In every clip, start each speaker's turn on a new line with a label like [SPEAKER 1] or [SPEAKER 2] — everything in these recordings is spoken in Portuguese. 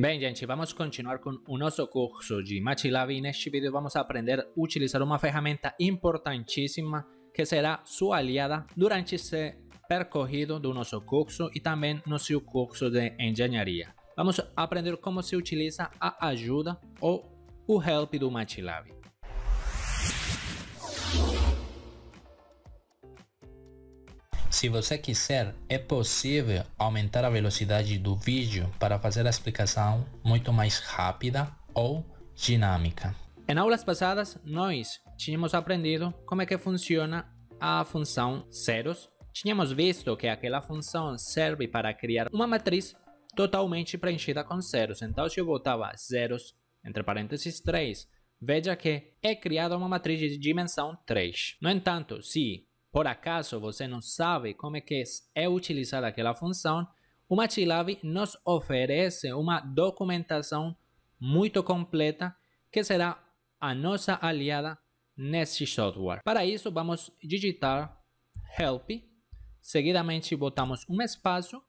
[SPEAKER 1] Bem, gente, vamos continuar com o nosso curso de MATLAB Neste vídeo vamos aprender a utilizar uma ferramenta importantíssima que será sua aliada durante esse percorrido do nosso curso e também no seu curso de engenharia. Vamos aprender como se utiliza a ajuda ou o help do MATLAB. Se você quiser, é possível aumentar a velocidade do vídeo para fazer a explicação muito mais rápida ou dinâmica. Em aulas passadas, nós tínhamos aprendido como é que funciona a função zeros. Tínhamos visto que aquela função serve para criar uma matriz totalmente preenchida com zeros. Então, se eu botava zeros, entre parênteses 3, veja que é criada uma matriz de dimensão 3. No entanto, se por acaso você não sabe como é que é utilizada aquela função, o MATLAB nos oferece uma documentação muito completa que será a nossa aliada nesse software. Para isso, vamos digitar help, seguidamente botamos um espaço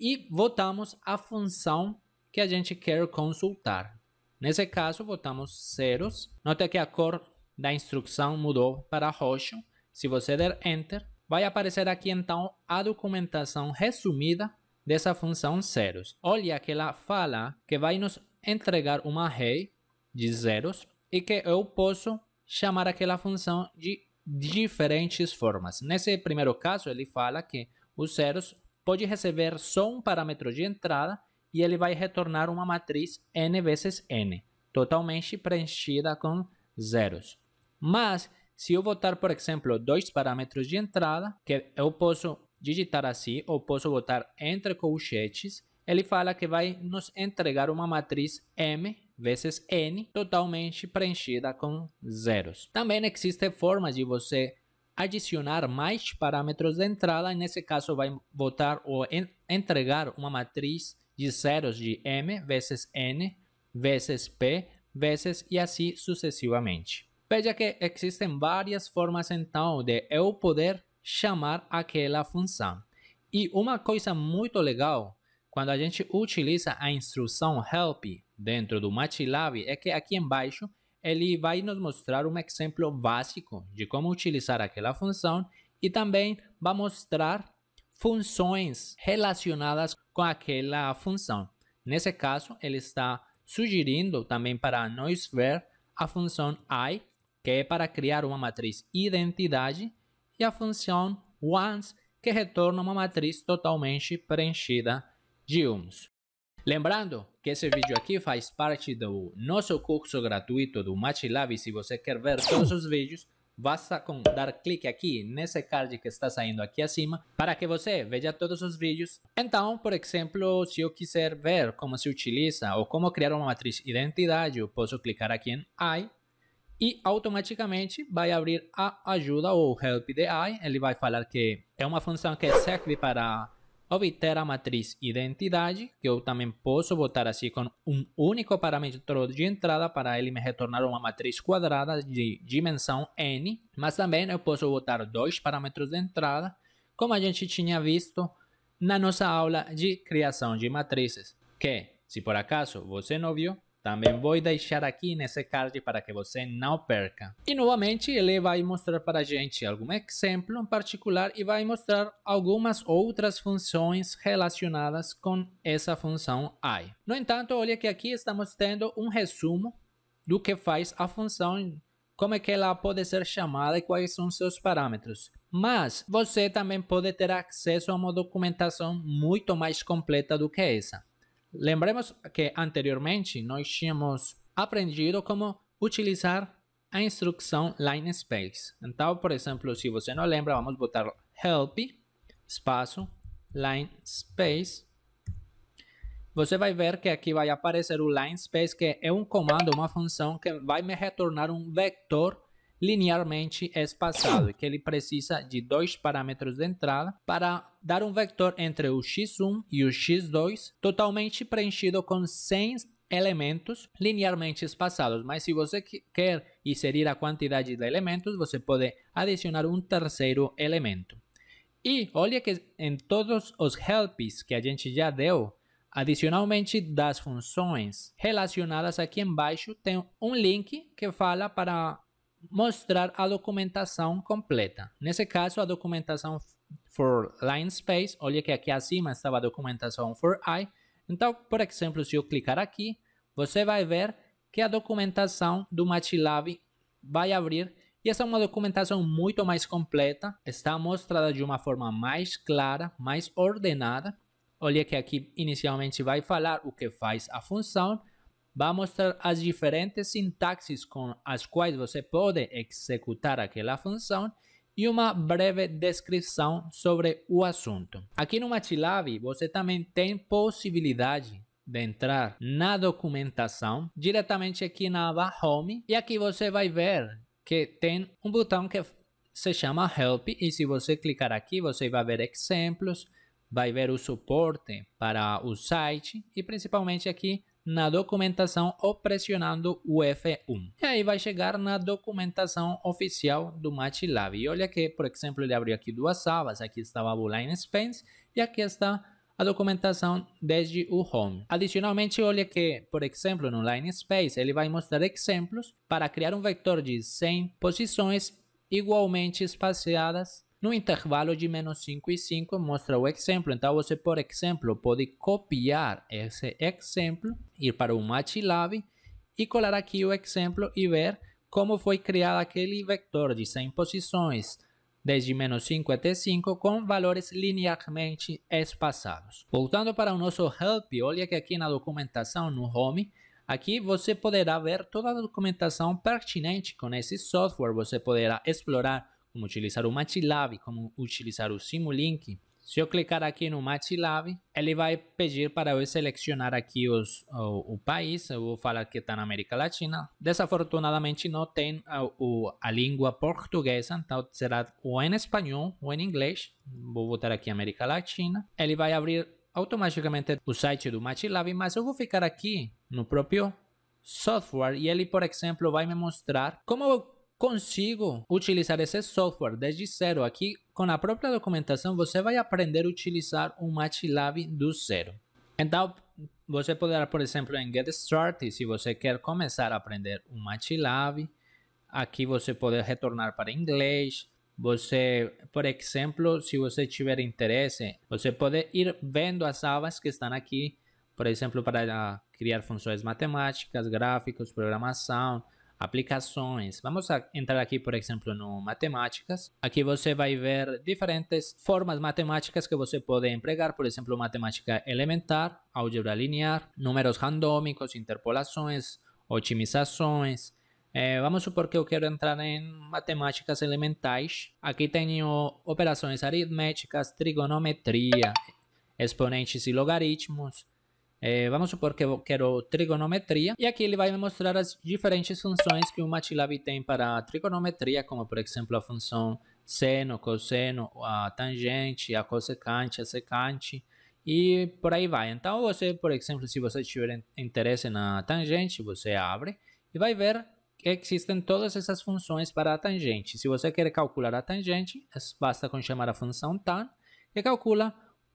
[SPEAKER 1] e botamos a função que a gente quer consultar. Nesse caso, botamos zeros. Nota que a cor da instrução mudou para roxo se você der Enter, vai aparecer aqui então a documentação resumida dessa função zeros. Olha que ela fala que vai nos entregar um array de zeros e que eu posso chamar aquela função de diferentes formas. Nesse primeiro caso, ele fala que os zeros pode receber só um parâmetro de entrada e ele vai retornar uma matriz n vezes n, totalmente preenchida com zeros. Mas se eu botar, por exemplo, dois parâmetros de entrada, que eu posso digitar assim, ou posso botar entre colchetes, ele fala que vai nos entregar uma matriz M vezes N totalmente preenchida com zeros. Também existem formas de você adicionar mais parâmetros de entrada, nesse caso vai botar ou en entregar uma matriz de zeros de M vezes N vezes P vezes e assim sucessivamente. Veja que existem várias formas então de eu poder chamar aquela função. E uma coisa muito legal quando a gente utiliza a instrução help dentro do MATLAB é que aqui embaixo ele vai nos mostrar um exemplo básico de como utilizar aquela função e também vai mostrar funções relacionadas com aquela função. Nesse caso, ele está sugerindo também para nós ver a função i que é para criar uma matriz identidade, e a função once, que retorna uma matriz totalmente preenchida de uns. Lembrando que esse vídeo aqui faz parte do nosso curso gratuito do MATLAB. Se você quer ver todos os vídeos, basta dar clique aqui nesse card que está saindo aqui acima para que você veja todos os vídeos. Então, por exemplo, se eu quiser ver como se utiliza ou como criar uma matriz identidade, eu posso clicar aqui em I e automaticamente vai abrir a ajuda ou help AI. Ele vai falar que é uma função que serve para obter a matriz identidade, que eu também posso botar assim com um único parâmetro de entrada para ele me retornar uma matriz quadrada de dimensão n, mas também eu posso botar dois parâmetros de entrada, como a gente tinha visto na nossa aula de criação de matrizes, que, se por acaso você não viu, também vou deixar aqui nesse card para que você não perca. E novamente ele vai mostrar para a gente algum exemplo em particular e vai mostrar algumas outras funções relacionadas com essa função I. No entanto, olha que aqui estamos tendo um resumo do que faz a função, como é que ela pode ser chamada e quais são seus parâmetros. Mas você também pode ter acesso a uma documentação muito mais completa do que essa. Lembremos que anteriormente nós tínhamos aprendido como utilizar a instrução line space. Então, por exemplo, se você não lembra, vamos botar help espaço line space. Você vai ver que aqui vai aparecer o line space, que é um comando, uma função que vai me retornar um vector linearmente espaçado, que ele precisa de dois parâmetros de entrada para dar um vector entre o x1 e o x2 totalmente preenchido com 100 elementos linearmente espaçados. Mas se você quer inserir a quantidade de elementos, você pode adicionar um terceiro elemento. E olha que em todos os helps que a gente já deu, Adicionalmente, das funções relacionadas aqui embaixo tem um link que fala para mostrar a documentação completa. Nesse caso, a documentação for line space, olha que aqui acima estava a documentação for i. Então, por exemplo, se eu clicar aqui, você vai ver que a documentação do MATLAB vai abrir e essa é uma documentação muito mais completa, está mostrada de uma forma mais clara, mais ordenada. Olha que aqui inicialmente vai falar o que faz a função vai mostrar as diferentes sintaxes com as quais você pode executar aquela função e uma breve descrição sobre o assunto. Aqui no MATLAB você também tem possibilidade de entrar na documentação diretamente aqui na aba Home e aqui você vai ver que tem um botão que se chama Help e se você clicar aqui você vai ver exemplos, vai ver o suporte para o site e principalmente aqui na documentação ou pressionando o F1. E aí vai chegar na documentação oficial do MATLAB. E olha que, por exemplo, ele abriu aqui duas abas. Aqui estava a Boolean Spence e aqui está a documentação desde o home. Adicionalmente, olha que, por exemplo, no Line Space, ele vai mostrar exemplos para criar um vector de 100 posições igualmente espaciadas no intervalo de menos 5 e 5 mostra o exemplo. Então você, por exemplo, pode copiar esse exemplo, ir para o MATLAB e colar aqui o exemplo e ver como foi criado aquele vector de 100 posições desde menos 5 até 5 com valores linearmente espaçados. Voltando para o nosso help, olha que aqui na documentação, no home, aqui você poderá ver toda a documentação pertinente com esse software, você poderá explorar como utilizar o MATLAB, como utilizar o Simulink. Se eu clicar aqui no MATLAB, ele vai pedir para eu selecionar aqui os, o, o país, eu vou falar que está na América Latina. Desafortunadamente não tem a, o, a língua portuguesa, então será ou em espanhol ou em inglês. Vou botar aqui América Latina. Ele vai abrir automaticamente o site do MATLAB, mas eu vou ficar aqui no próprio software e ele, por exemplo, vai me mostrar como eu consigo utilizar esse software desde zero aqui. Com a própria documentação, você vai aprender a utilizar o MATLAB do zero. Então, você poderá, por exemplo, em Get Started, se você quer começar a aprender o MATLAB, aqui você pode retornar para inglês. Você, por exemplo, se você tiver interesse, você pode ir vendo as abas que estão aqui, por exemplo, para criar funções matemáticas, gráficos, programação, aplicações. Vamos entrar aqui, por exemplo, no matemáticas. Aqui você vai ver diferentes formas matemáticas que você pode empregar, por exemplo, matemática elementar, álgebra linear, números randômicos, interpolações, otimizações. É, vamos supor que eu quero entrar em matemáticas elementais. Aqui tenho operações aritméticas, trigonometria, exponentes e logaritmos, eh, vamos supor que eu quero trigonometria e aqui ele vai me mostrar as diferentes funções que o MATLAB tem para a trigonometria, como por exemplo a função seno, cosseno, a tangente, a cosecante, a secante e por aí vai. Então você, por exemplo, se você tiver interesse na tangente, você abre e vai ver que existem todas essas funções para a tangente. Se você quer calcular a tangente, basta com chamar a função tan e calcula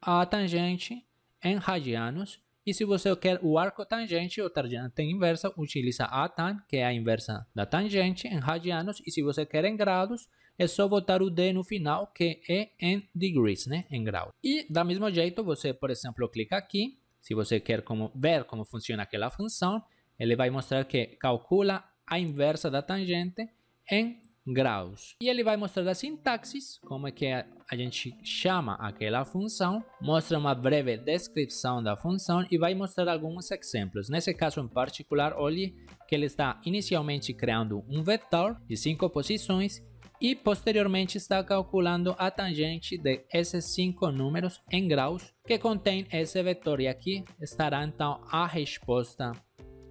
[SPEAKER 1] a tangente em radianos e se você quer o arco tangente ou tangente inversa, utiliza a tan, que é a inversa da tangente, em radianos. E se você quer em graus, é só botar o D no final, que é em degrees, né? em graus E da mesma jeito, você, por exemplo, clica aqui. Se você quer como, ver como funciona aquela função, ele vai mostrar que calcula a inversa da tangente em graus. E ele vai mostrar a sintaxe, como é que é, a gente chama aquela função, mostra uma breve descrição da função e vai mostrar alguns exemplos. Nesse caso em particular, olhe que ele está inicialmente criando um vetor de cinco posições e posteriormente está calculando a tangente de esses cinco números em graus que contém esse vetor e aqui estará então a resposta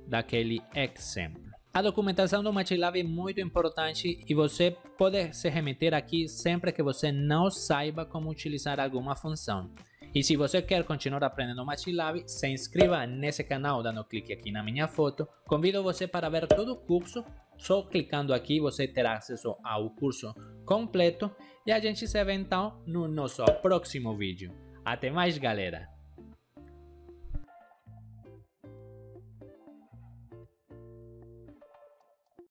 [SPEAKER 1] daquele exemplo. A documentação do MATLAB é muito importante e você pode se remeter aqui sempre que você não saiba como utilizar alguma função. E se você quer continuar aprendendo MATLAB, se inscreva nesse canal dando clique aqui na minha foto. Convido você para ver todo o curso. Só clicando aqui você terá acesso ao curso completo. E a gente se vê então no nosso próximo vídeo. Até mais, galera!